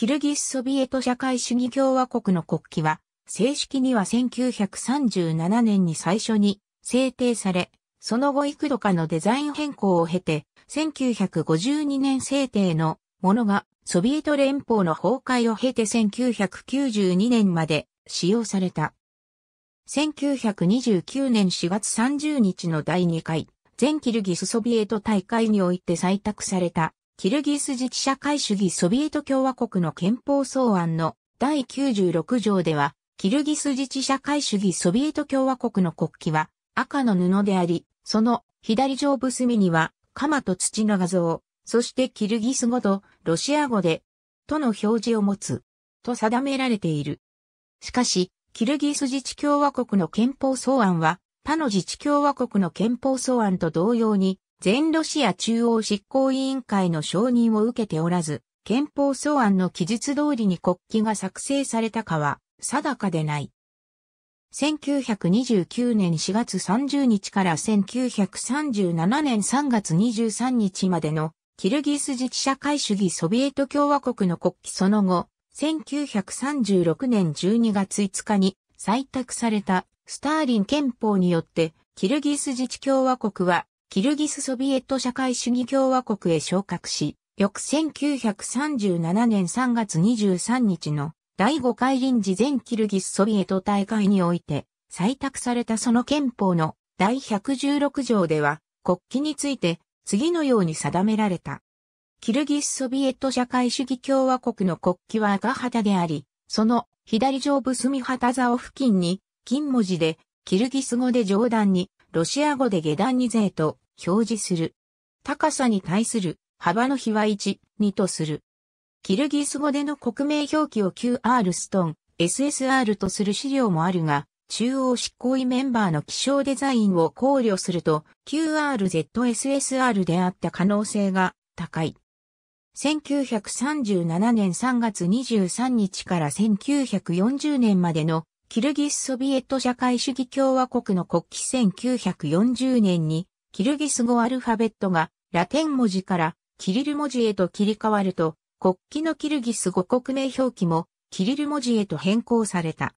キルギスソビエト社会主義共和国の国旗は、正式には1937年に最初に制定され、その後幾度かのデザイン変更を経て、1952年制定のものがソビエト連邦の崩壊を経て1992年まで使用された。1929年4月30日の第2回全キルギスソビエト大会において採択されたキルギス自治社会主義ソビエト共和国の憲法草案の第96条では、キルギス自治社会主義ソビエト共和国の国旗は赤の布であり、その左上部隅には鎌と土の画像、そしてキルギス語とロシア語で、との表示を持つ、と定められている。しかし、キルギス自治共和国の憲法草案は、他の自治共和国の憲法草案と同様に、全ロシア中央執行委員会の承認を受けておらず、憲法草案の記述通りに国旗が作成されたかは定かでない。1929年4月30日から1937年3月23日までのキルギス自治社会主義ソビエト共和国の国旗その後、1936年12月5日に採択されたスターリン憲法によってキルギス自治共和国はキルギスソビエト社会主義共和国へ昇格し、翌1937年3月23日の第5回臨時全キルギスソビエト大会において採択されたその憲法の第116条では国旗について次のように定められた。キルギスソビエト社会主義共和国の国旗は赤旗であり、その左上部隅旗竿付近に金文字で、キルギス語で上段に、ロシア語で下段に税と、表示する。高さに対する幅の比は1、2とする。キルギス語での国名表記を QR ストン、SSR とする資料もあるが、中央執行委メンバーの気象デザインを考慮すると QRZSSR であった可能性が高い。1937年3月23日から1940年までのキルギスソビエト社会主義共和国の国旗1940年にキルギス語アルファベットがラテン文字からキリル文字へと切り替わると、国旗のキルギス語国名表記もキリル文字へと変更された。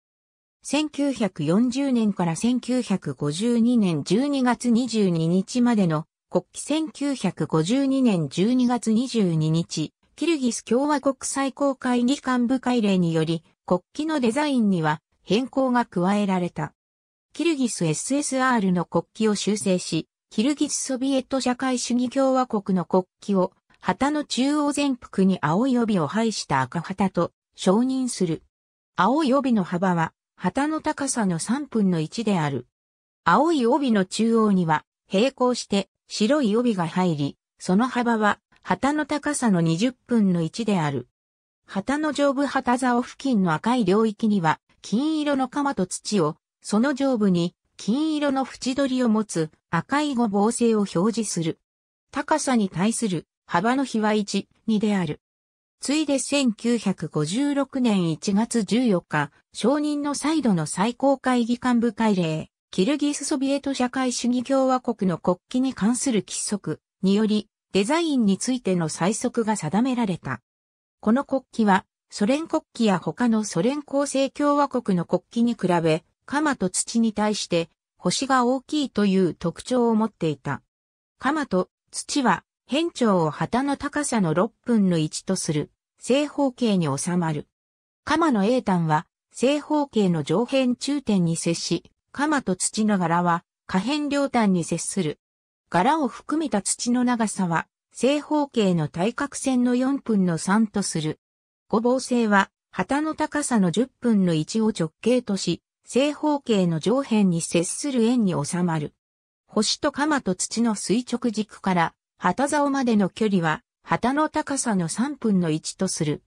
1940年から1952年12月22日までの国旗1952年12月22日、キルギス共和国最高会議幹部会令により、国旗のデザインには変更が加えられた。キルギス SSR の国旗を修正し、キルギスソビエト社会主義共和国の国旗を、旗の中央全幅に青い帯を配した赤旗と承認する。青い帯の幅は、旗の高さの3分の1である。青い帯の中央には、平行して白い帯が入り、その幅は、旗の高さの20分の1である。旗の上部旗竿付近の赤い領域には、金色の鎌と土を、その上部に金色の縁取りを持つ赤い語芒星を表示する。高さに対する幅の比は1、2である。ついで1956年1月14日、承認の再度の最高会議幹部会令、キルギスソビエト社会主義共和国の国旗に関する規則により、デザインについての最速が定められた。この国旗は、ソ連国旗や他のソ連構成共和国の国旗に比べ、鎌と土に対して星が大きいという特徴を持っていた。鎌と土は辺長を旗の高さの6分の1とする正方形に収まる。鎌の英単は正方形の上辺中点に接し、鎌と土の柄は下辺両端に接する。柄を含めた土の長さは正方形の対角線の4分の3とする。五芒星は旗の高さの10分の1を直径とし、正方形の上辺に接する円に収まる。星と鎌と土の垂直軸から旗竿までの距離は旗の高さの3分の1とする。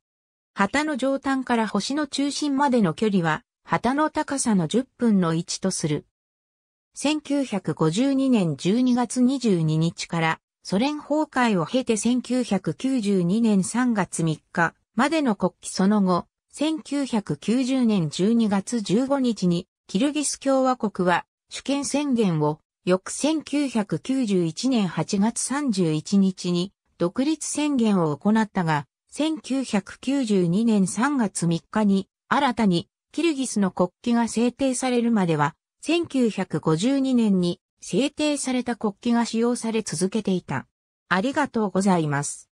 旗の上端から星の中心までの距離は旗の高さの10分の1とする。1952年12月22日からソ連崩壊を経て1992年3月3日までの国旗その後、1990年12月15日にキルギス共和国は主権宣言を翌1991年8月31日に独立宣言を行ったが、1992年3月3日に新たにキルギスの国旗が制定されるまでは、1952年に制定された国旗が使用され続けていた。ありがとうございます。